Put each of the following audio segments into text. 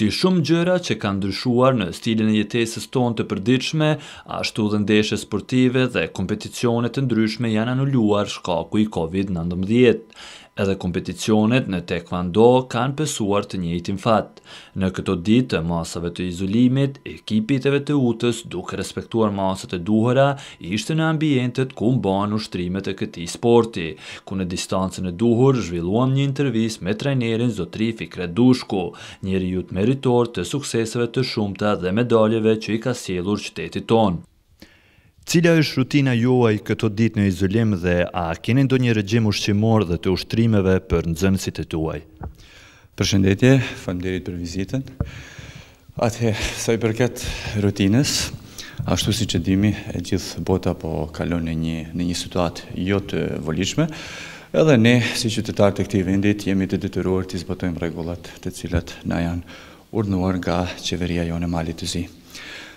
Si shumë gjëra që kanë ndryshuar në stilin e jetesës tonë të përditshme, ashtu dhe ndeshe sportive dhe kompeticionet të ndryshme janë anulluar shkaku i COVID-19 edhe kompeticionet në Taekwondo kanë pësuar të njëjtin fat. Në këto ditë të masave të izolimit, ekipiteve e utës duke respektuar masët e duhara ishte në ambientet ku mbanu shtrimet e këti sporti, ku në distancën e duhur zhvilluam një intervjis me trajnerin Zotri Fikret Dushku, njëri jutë meritor të sukseseve të shumta dhe medaljeve që i ka sielur qytetit tonë. Cila është rutina juaj këto ditë në izolim dhe a keni ndonjë regjim ushqimor dhe të ushtrimeve për nxënësit e tuaj? Përshëndetje, faleminderit për vizitën. Atë sa i përket rutinës, ashtu siç e dimi, e gjithë bota po kalon në një në një situatë jo të volishme, edhe ne si qytetarë të këtij vendi jemi të detyruar të zbatojmë rregullat të cilat na janë urdhëruar nga qeveria jonë Malit të Zi.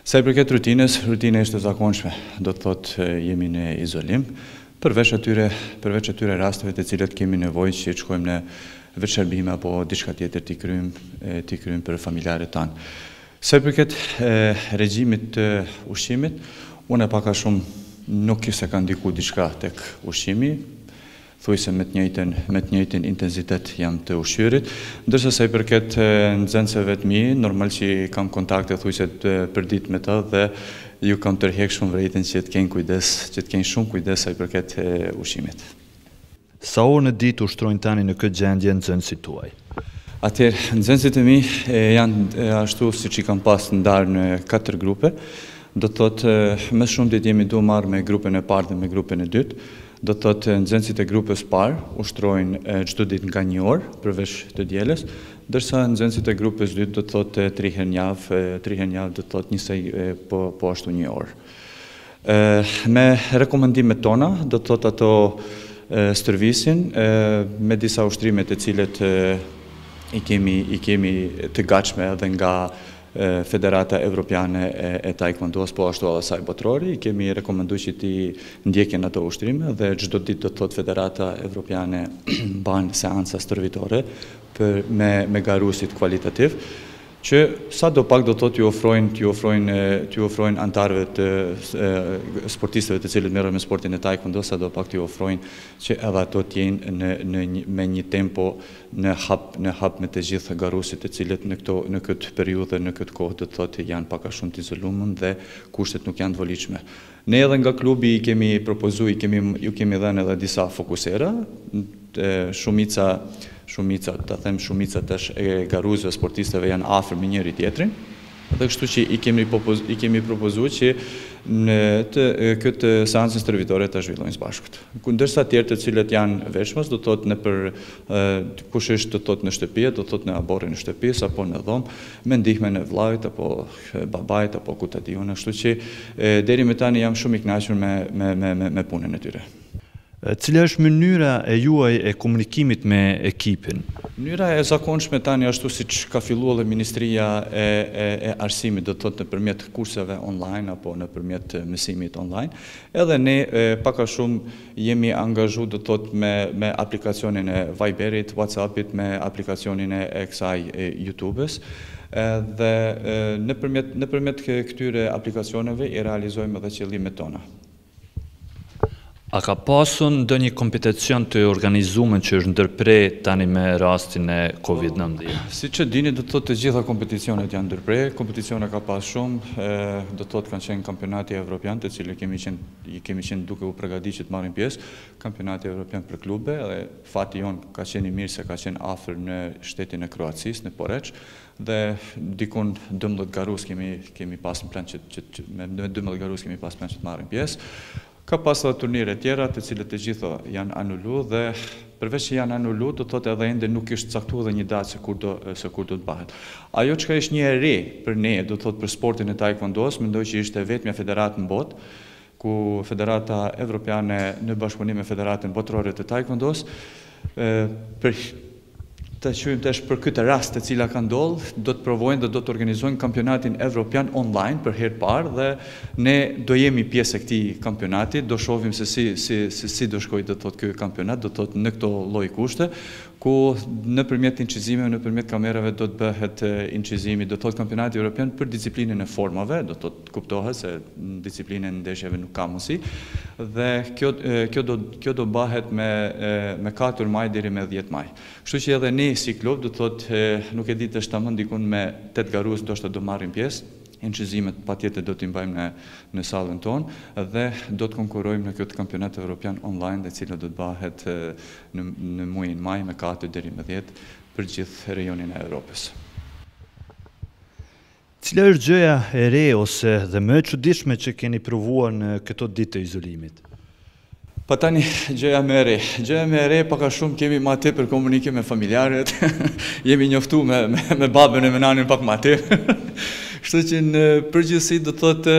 Se për këtë rutinës, rutinë ishte zakonshme, do të thotë jemi në izolim, përveç atyre, përveç atyre rastëve të cilët kemi nevojë që i shkojmë në veçërbime apo diçka tjetër të krymë të për familjarët tanë. Se për këtë regjimit të ushqimit, unë e paka shumë nuk kise ka ndiku diçka tek ushqimi, thujse me të njëjtën me të njëjtin intensitet janë të ushqyerit. Ndërsa sa i përket nxënësve të mi, normal që kam kontakte thujse për ditë me të dhe ju kam tërheq shumë vërejtën që të kenë kujdes, që të kenë shumë kujdes sa i përket ushqimit. Sa orë në ditë ushtrojnë tani në këtë gjendje nxënësit tuaj? Atëherë, nxënësit e mi janë ashtu si që i kam pas në darë në katër grupe, do të thotë, më shumë ditë jemi du marë me grupën e parë dhe me grupin e dytë, do të të nxënësit e grupës parë ushtrojnë qëtë dit nga një orë përvesh të djeles, dërsa nxënësit e grupës dytë do të thotë trihen njavë, trihen njavë do të thotë njësej po, po ashtu një orë. Me rekomendimet tona, do të thotë ato stërvisin me disa ushtrimet e cilet i kemi, i kemi të gachme edhe nga nështë, Federata Evropiane e Taekwondo-s, po ashtu edhe saj botrori, i kemi rekomendu që ti ndjekin ato ushtrime dhe gjdo dit do të thot Federata Evropiane banë seansa stërvitore me garusit kvalitativ që sa do pak do të të ofrojnë, të ofrojnë, të ofrojnë antarëve të sportistëve të cilët merren me sportin e taekwondo, sa do pak të ofrojnë që edhe ato tjenë në, në, me një tempo në hap, në hap me të gjithë garusit të cilët në, këto, në këtë periudhë dhe në këtë kohë do të thotë janë paka shumë të izolumën dhe kushtet nuk janë të volitshme. Ne edhe nga klubi i kemi propozu, i kemi, ju kemi dhenë edhe disa fokusera, shumica shumica, të them shumica të garuzve sportisteve janë afrë me njëri tjetrin, dhe kështu që i kemi propozu që në këtë seancën stërvitore të zhvillojnë së bashkët. Ndërsa tjerë të cilët janë veshmës, do thot në për kushisht të thot në shtëpia, do thot në abore në sa apo në dhomë, me ndihme në vlajt, apo babajt, apo kutatiju, në kështu që deri me tani jam shumë i knashur me punën e tyre. Cile është mënyra e juaj e komunikimit me ekipin? Mënyra e zakonshme tani ashtu si që ka fillu dhe Ministria e Arsimit dhe të të në përmjet kurseve online apo në përmjet mësimit online. Edhe ne paka shumë jemi angazhu dhe të të me aplikacionin e Viberit, Whatsappit, me aplikacionin e kësaj e YouTube-ës dhe në përmet këtyre aplikacioneve i realizojmë dhe qëllimet tona. A ka pasun ndë një kompetencion të organizumën që është ndërprej tani me rastin e COVID-19? Si që dini, do të thotë të gjitha kompeticionet janë ndërprej, kompeticionet ka pas shumë, do të thotë kanë qenë kampionati evropian, të cilë kemi qenë, kemi qenë duke u pregadi që të marim pjesë, kampionati evropian për klube, dhe fati jonë ka qenë i mirë se ka qenë afer në shtetin e Kroacis, në Poreq, dhe dikun 12 garus kemi, kemi pas në plan që, me 12 kemi pas plan që të marim pjesë, Ka pasë dhe turnire tjera të cilët të gjitho janë anullu dhe përveç që janë anullu të thot edhe ende nuk ishtë caktu dhe një datë se kur do të bahet. Ajo që ka ishtë një eri për ne do thot për sportin e taj këndos, më që ishte vetëm mja federatë në botë, ku federata evropiane në bashkëpunim e federatën botërore të taj këndos, të qëjmë të është për këtë rast të cila ka ndollë, do të provojnë dhe do të organizojnë kampionatin evropian online për herë parë dhe ne do jemi pjesë e këti kampionati, do shovim se si, si, si, si do shkoj të thotë kjoj kampionat, do thotë në këto loj kushte, ku në përmjet incizime, në përmjet kamerave do të bëhet inqizimi, do të thotë kampionati Europian për disiplinin e formave, do të kuptohet se disiplinin ndeshjeve nuk ka mësi, dhe kjo, kjo, do, kjo do bëhet me, me 4 maj diri me 10 maj. Kështu që edhe ne si klub, do të thotë nuk e ditë të të mëndikun me 8 garus, do shtë do marrin pjesë, Inqizimet pa tjetë do t'i mbajmë në, në salën tonë dhe do të konkurojmë në këtë kampionat evropian online dhe cilë do të bahet në, në muajin maj me 4 dheri me 10 për gjithë rejonin e Europës. Cila është gjëja e re ose dhe më e çuditshme që keni provuar në këto ditë të izolimit? Pa tani gjëja më e re, gjëja më e re paka shumë kemi më atë për komunikim me familjarët. Jemi njoftuar me me babën e me nanën pak më atë. Kështu që në përgjithësi do të thotë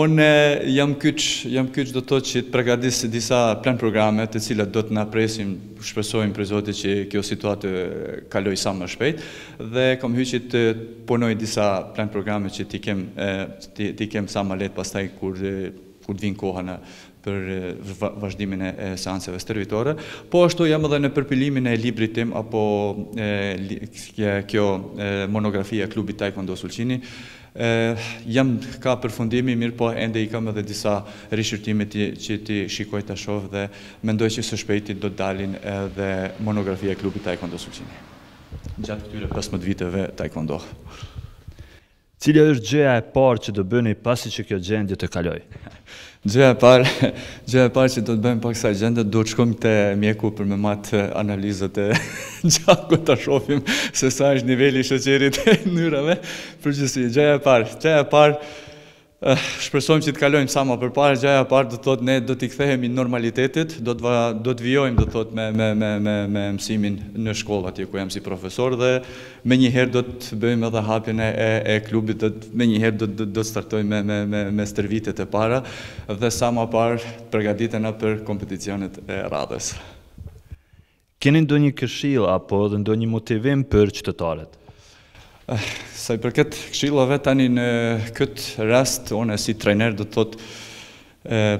unë jam kyç, jam kyç do të thotë që të përgatis disa plan programe të cilat do të na presim, shpresojmë për Zotin që kjo situatë kaloj sa më shpejt dhe kam hyrë të punoj disa plan programe që ti kem ti kem sa më lehtë pastaj kur kur vin koha në për vazhdimin e seanseve stërvitore, po ashtu jam edhe në përpilimin e libri tim, apo kjo monografia klubi Taekwondo Sulqini, jam ka përfundimi mirë po ende i kam edhe disa rishërtimit që ti shikoj të shofë dhe mendoj që së shpejti do të dalin edhe monografia klubi Taekwondo Sulqini. Gjatë këtyre 15 viteve Taekwondo. Cili është gjëja e parë që do bëni pasi që kjo gjendje të kaloj? Gjëja e parë, gjëja e parë që do të bëjmë pas kësaj gjendje do të shkojmë te mjeku për më mat analizat e gjakut ta shohim se sa është niveli i sheqerit në mënyrave. Përgjithësi gjëja e parë, gjëja e parë, Eh, shpresojmë që të kalojmë sa më përpara gjaja parë do të thotë ne do t'i kthehemi normalitetit, do të do të vijojmë do të thotë me me me me mësimin në shkollë atje ku jam si profesor dhe me njëherë do të bëjmë edhe hapjen e e, klubit do me njëherë do do të startojmë me me me me stërvitet e para dhe sa më parë përgatitena për kompeticionet e radhës. do ndonjë këshill apo ndo ndonjë motivim për qytetarët? Ah, sa i përket këshillave tani në këtë rast unë si trajner do të thot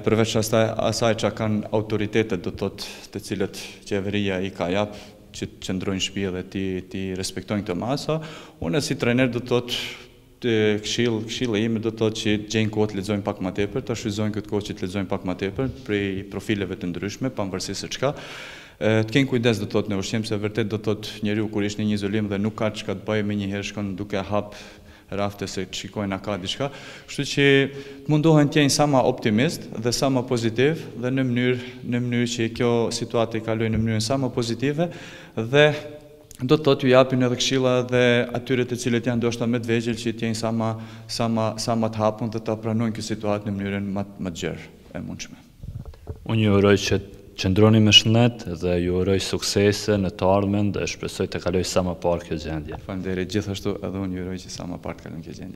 përveç asaj që kanë autoritetet do të thot të cilët qeveria i ka jap që të qëndrojnë shtëpi dhe ti ti respektojnë këtë masa, unë si trajner do të thot këshill këshilli do të që gjenë kohë të lexojnë pak më tepër, të shfrytëzojnë këtë kohë që të lexojnë pak më tepër prej profileve të ndryshme, pa vërsi se çka të kenë kujdes do të thotë në ushqim se vërtet do të thotë njeriu kur është në një izolim dhe nuk ka çka të bëjë me një herë shkon duke hap rafte se shikojnë a ka diçka. Kështu që mundohen të jenë sa më optimist dhe sa më pozitiv dhe në mënyrë në mënyrë që kjo situatë i kaloj në mënyrën sa më pozitive dhe do të thotë ju japin edhe këshilla dhe atyre të cilët janë ndoshta më të vëgjël që të jenë sa më sa më sa më të hapun të ta pranojnë këtë situatë në mënyrën më më gjerë e mundshme. Unë ju uroj që qëndroni me shëndet dhe ju uroj suksese në të ardhmen dhe shpresoj të kaloj sa më parë kjo gjendje. Faleminderit gjithashtu edhe unë ju uroj që sa më parë të kalojmë kjo gjendje.